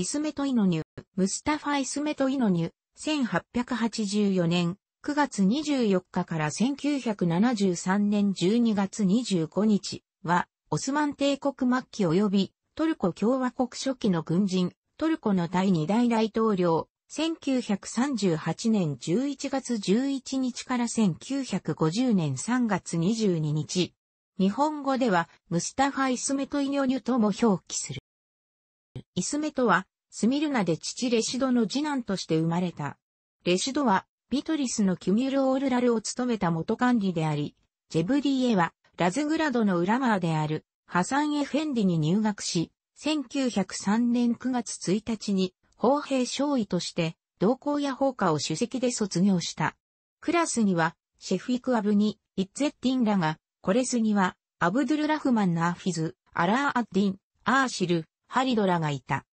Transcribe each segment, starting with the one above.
イスメトイノニュ、ムスタファ・イスメトイノニュ、1884年9月24日から1973年12月25日は、オスマン帝国末期及びトルコ共和国初期の軍人、トルコの第2大大統領、1938年11月11日から1950年3月22日。日本語では、ムスタファ・イスメトイノニュとも表記する。イスメトは、スミルナで父レシドの次男として生まれた。レシドは、ビトリスのキュミュルオールラルを務めた元管理であり、ジェブディエは、ラズグラドの裏ーである、ハサン・エフェンディに入学し、1903年9月1日に、砲兵少尉として、同校や砲火を主席で卒業した。クラスには、シェフィク・アブニ、イッツェッティンらが、コレスには、アブドゥル・ラフマン・ナーフィズ、アラー・アッディン、アーシル、ハリドラがいた。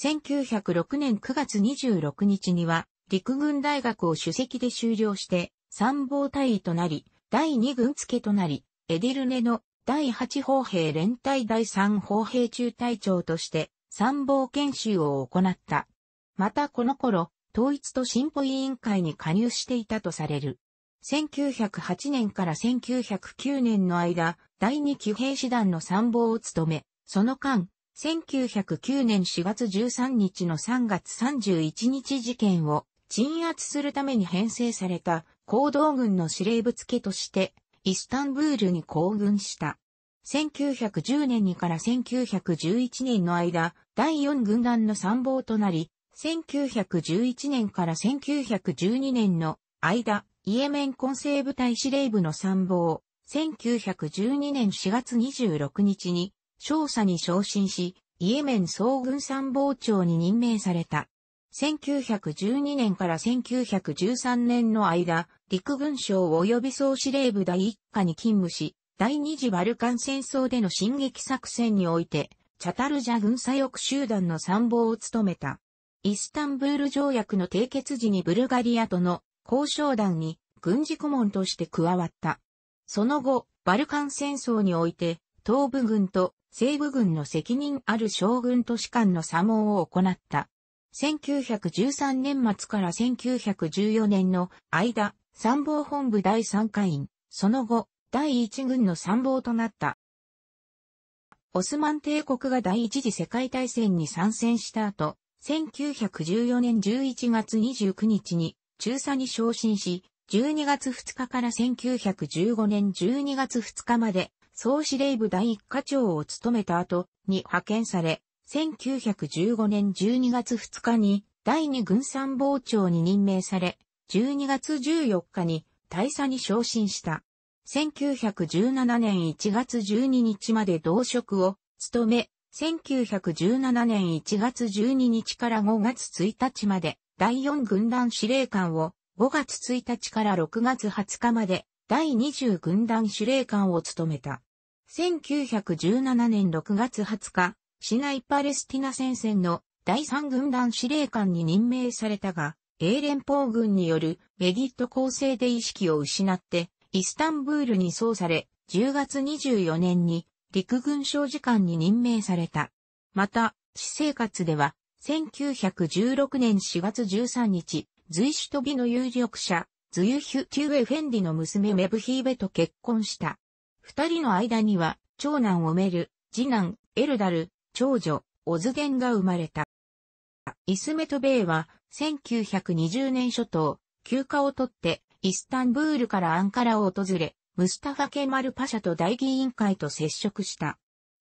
1906年9月26日には、陸軍大学を主席で修了して、参謀大尉となり、第2軍付となり、エディルネの第8砲兵連隊第3砲兵中隊長として、参謀研修を行った。またこの頃、統一と進歩委員会に加入していたとされる。1908年から1909年の間、第2騎兵師団の参謀を務め、その間、1909年4月13日の3月31日事件を鎮圧するために編成された行動軍の司令部付けとしてイスタンブールに行軍した。1910年にから1911年の間、第4軍団の参謀となり、1911年から1912年の間、イエメン混成部隊司令部の参謀、1912年4月26日に少佐に昇進し、イエメン総軍参謀長に任命された。1912年から1913年の間、陸軍省及び総司令部第一課に勤務し、第二次バルカン戦争での進撃作戦において、チャタルジャ軍左翼集団の参謀を務めた。イスタンブール条約の締結時にブルガリアとの交渉団に軍事顧問として加わった。その後、バルカン戦争において、東部軍と西部軍の責任ある将軍都市間の参謀を行った。1913年末から1914年の間、参謀本部第3会員、その後、第1軍の参謀となった。オスマン帝国が第一次世界大戦に参戦した後、1914年11月29日に中佐に昇進し、12月2日から1915年12月2日まで総司令部第一課長を務めた後に派遣され、1915年12月2日に第二軍参謀長に任命され、12月14日に大佐に昇進した。1917年1月12日まで同職を務め、1917年1月12日から5月1日まで第4軍団司令官を、5月1日から6月20日まで第20軍団司令官を務めた。1917年6月20日、市内パレスティナ戦線の第3軍団司令官に任命されたが、英連邦軍によるエギット構成で意識を失って、イスタンブールに送され、10月24年に陸軍省事官に任命された。また、私生活では、1916年4月13日、随主飛びの有力者、ズユヒュ・キュエ・フェンディの娘メブヒーベと結婚した。二人の間には、長男オメル、次男、エルダル、長女、オズゲンが生まれた。イスメトベイは、1920年初頭、休暇を取って、イスタンブールからアンカラを訪れ、ムスタファ・ケマル・パシャと大議員会と接触した。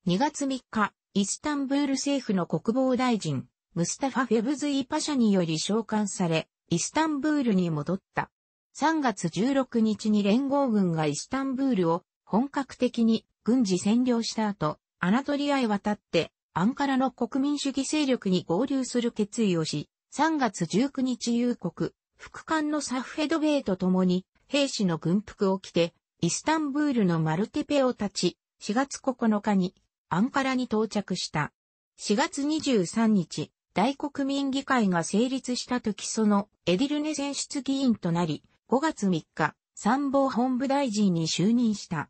2月3日、イスタンブール政府の国防大臣、ムスタファ・フェブズイ・パシャにより召喚され、イスタンブールに戻った。3月16日に連合軍がイスタンブールを本格的に軍事占領した後、アナトリアへ渡って、アンカラの国民主義勢力に合流する決意をし、3月19日夕刻、副官のサフヘドベイと共に、兵士の軍服を着て、イスタンブールのマルテペを立ち、4月9日に、アンカラに到着した。4月23日、大国民議会が成立した時その、エディルネ選出議員となり、5月3日、参謀本部大臣に就任した。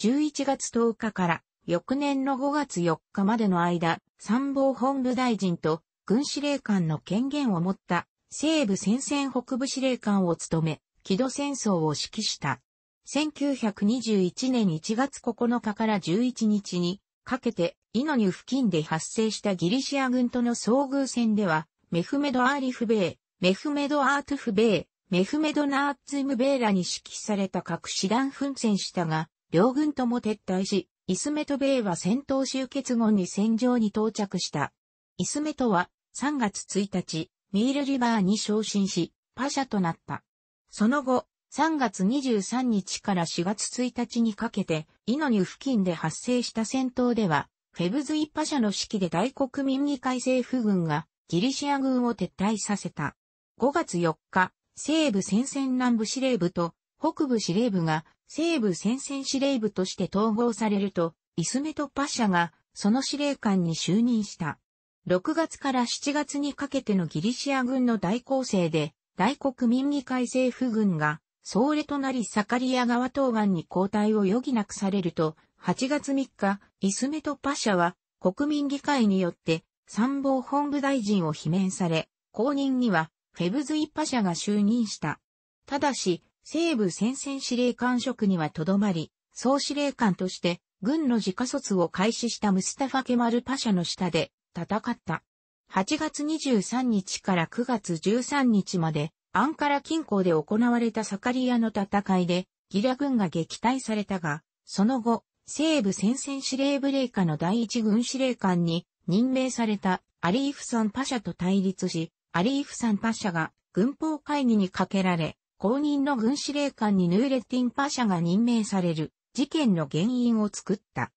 11月10日から翌年の5月4日までの間、参謀本部大臣と軍司令官の権限を持った西部戦線北部司令官を務め、木戸戦争を指揮した。1921年1月9日から11日にかけて、イノニュ付近で発生したギリシア軍との遭遇戦では、メフメド・アーリフベイ、メフメド・アートフベイ、メフメド・ナーツムベイらに指揮された各師団奮戦したが、両軍とも撤退し、イスメト米は戦闘終結後に戦場に到着した。イスメトは3月1日、ミールリバーに昇進し、パシャとなった。その後、3月23日から4月1日にかけて、イノニュ付近で発生した戦闘では、フェブズイパシャの指揮で大国民議会政府軍がギリシア軍を撤退させた。5月4日、西部戦線南部司令部と北部司令部が西部戦線司令部として統合されると、イスメトパシャがその司令官に就任した。6月から7月にかけてのギリシア軍の大攻勢で、大国民議会政府軍が、総レとなりサカリア側東岸に交代を余儀なくされると、8月3日、イスメトパシャは国民議会によって参謀本部大臣を罷免され、後任にはフェブズイパシャが就任した。ただし、西部戦線司令官職にはとどまり、総司令官として軍の自家卒を開始したムスタファ・ケマル・パシャの下で戦った。8月23日から9月13日までアンカラ近郊で行われたサカリアの戦いでギラ軍が撃退されたが、その後、西部戦線司令部令下の第一軍司令官に任命されたアリーフサン・パシャと対立し、アリーフサン・パシャが軍法会議にかけられ、後任の軍司令官にヌーレッティンパシャが任命される事件の原因を作った。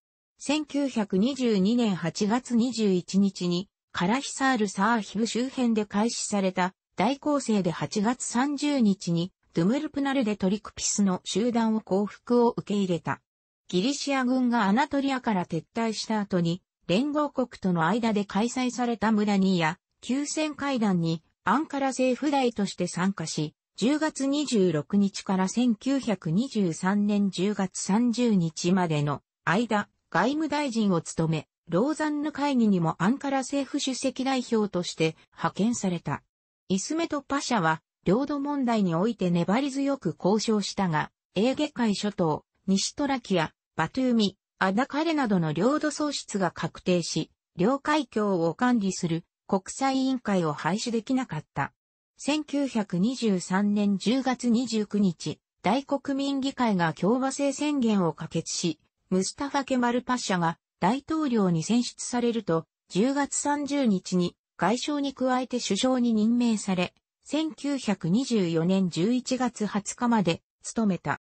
1922年8月21日にカラヒサールサーヒブ周辺で開始された大攻勢で8月30日にドゥムルプナルでトリクピスの集団を降伏を受け入れた。ギリシア軍がアナトリアから撤退した後に連合国との間で開催されたムダニーや休戦会談にアンカラ政府大として参加し、10月26日から1923年10月30日までの間、外務大臣を務め、ローザンヌ会議にもアンカラ政府主席代表として派遣された。イスメトパシャは、領土問題において粘り強く交渉したが、エーゲ海諸島、西トラキア、バトゥーミ、アダカレなどの領土喪失が確定し、領海峡を管理する国際委員会を廃止できなかった。1923年10月29日、大国民議会が共和制宣言を可決し、ムスタファ・ケマル・パッシャが大統領に選出されると、10月30日に外相に加えて首相に任命され、1924年11月20日まで務めた。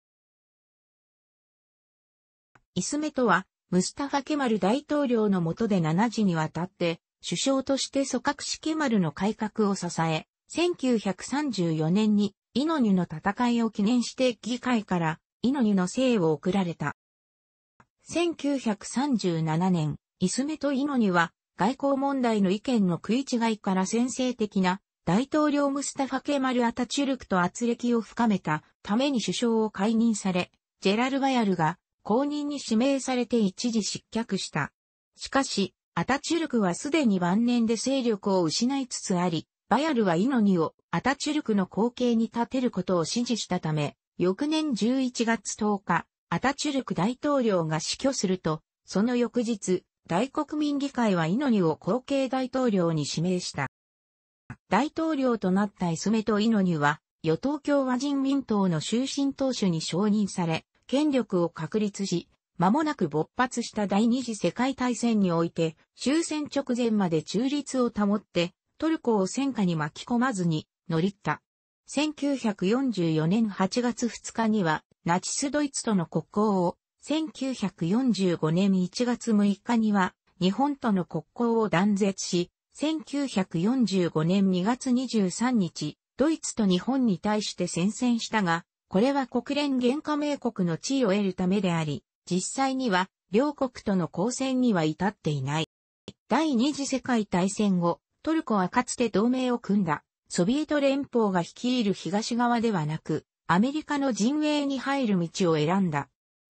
イスメトは、ムスタファ・ケマル大統領の下で7時にわたって、首相として組閣しケマルの改革を支え、1934年に、イノニュの戦いを記念して議会から、イノニュの姓を贈られた。1937年、イスメとイノニュは、外交問題の意見の食い違いから先制的な大統領ムスタファケマル・アタチュルクと圧力を深めたために首相を解任され、ジェラル・バヤルが公認に指名されて一時失脚した。しかし、アタチュルクはすでに晩年で勢力を失いつつあり、バヤルはイノニをアタチュルクの後継に立てることを指示したため、翌年11月10日、アタチュルク大統領が死去すると、その翌日、大国民議会はイノニを後継大統領に指名した。大統領となったイスメとイノニは、与党共和人民党の終身党首に承認され、権力を確立し、間もなく勃発した第二次世界大戦において、終戦直前まで中立を保って、トルコを戦火に巻き込まずに乗りった。1944年8月2日には、ナチスドイツとの国交を、1945年1月6日には、日本との国交を断絶し、1945年2月23日、ドイツと日本に対して宣戦したが、これは国連原加盟国の地位を得るためであり、実際には両国との交戦には至っていない。第二次世界大戦後、トルコはかつて同盟を組んだ、ソビエト連邦が率いる東側ではなく、アメリカの陣営に入る道を選んだ。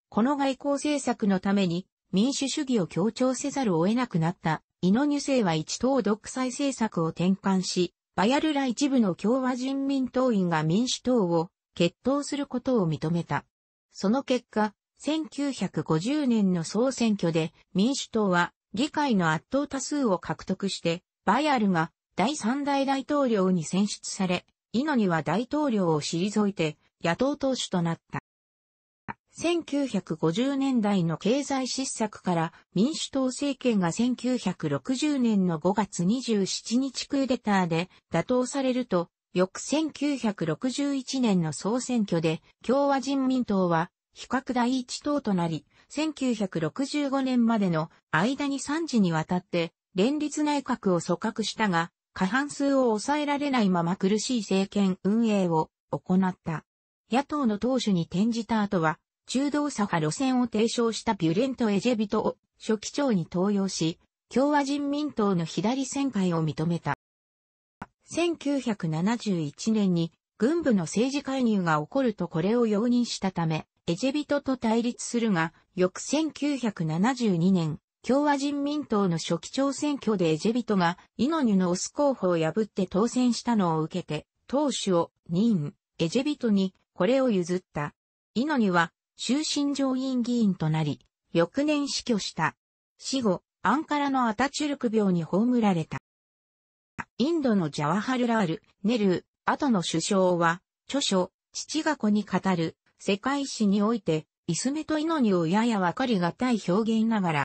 この外交政策のために民主主義を強調せざるを得なくなったイノニュセイは一党独裁政策を転換し、バヤルラ一部の共和人民党員が民主党を決闘することを認めた。その結果、1950年の総選挙で民主党は議会の圧倒多数を獲得してバイアルが第三代大統領に選出され、イノニは大統領を退いて野党党首となった。1950年代の経済失策から民主党政権が1960年の5月27日クーデターで打倒されると、翌1961年の総選挙で共和人民党は比較第一党となり、1965年までの間に3次にわたって連立内閣を組閣したが、過半数を抑えられないまま苦しい政権運営を行った。野党の党首に転じた後は、中道左派路線を提唱したビュレント・エジェビトを初期長に登用し、共和人民党の左旋回を認めた。1971年に軍部の政治介入が起こるとこれを容認したため、エジェビトと対立するが、翌1972年、共和人民党の初期長選挙でエジェビトがイノニュのオス候補を破って当選したのを受けて、党首を任エジェビトにこれを譲った。イノニュは終身上院議員となり、翌年死去した。死後、アンカラのアタチュルク病に葬られた。インドのジャワハルラール、ネルー、後の首相は、著書、父が子に語る、世界史において、イスメとイノニをややわかりがたい表現ながら、